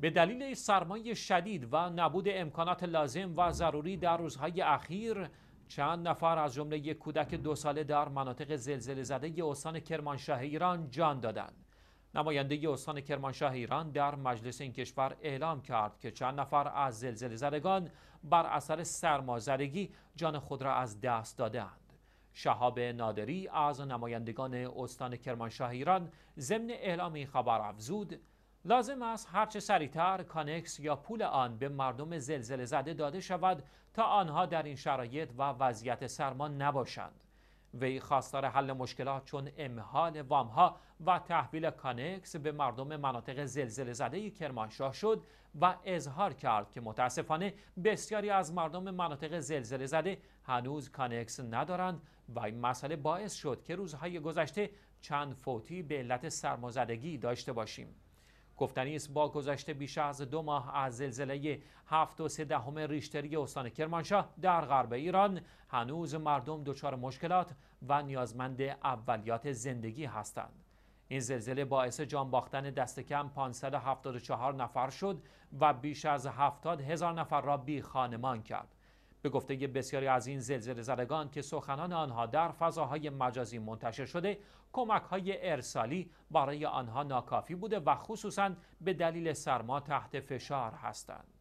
به دلیل سرمایه شدید و نبود امکانات لازم و ضروری در روزهای اخیر چند نفر از جمله یک کودک دو ساله در مناطق زلزله زده استان کرمانشاه ایران جان دادند. نماینده استان کرمانشاه ایران در مجلس این کشور اعلام کرد که چند نفر از زلزله زدگان بر اثر سرمازدگی جان خود را از دست دادند. شهاب نادری از نمایندگان استان کرمانشاه ایران ضمن اعلام این خبر افزود لازم است هرچه سریعتر کانکس یا پول آن به مردم زلزله زده داده شود تا آنها در این شرایط و وضعیت سرما نباشند وی خواستار حل مشکلات چون امحال وامها و تحویل کانکس به مردم مناطق زلزله زده کرمانشاه شد و اظهار کرد که متاسفانه بسیاری از مردم مناطق زلزله زده هنوز کانکس ندارند و این مسئله باعث شد که روزهای گذشته چند فوتی به علت سرمازدگی داشته باشیم گفتنی است با گذشته بیش از دو ماه از زلزله 7 و دهم ریشتری استان کرمانشاه در غرب ایران هنوز مردم دچار مشکلات و نیازمند اولیات زندگی هستند این زلزله باعث جان باختن دست کم 574 نفر شد و بیش از 70 هزار نفر را بی خانمان کرد به گفته بسیاری از این زلزله زدگان که سخنان آنها در فضاهای مجازی منتشر شده کمک های ارسالی برای آنها ناکافی بوده و خصوصا به دلیل سرما تحت فشار هستند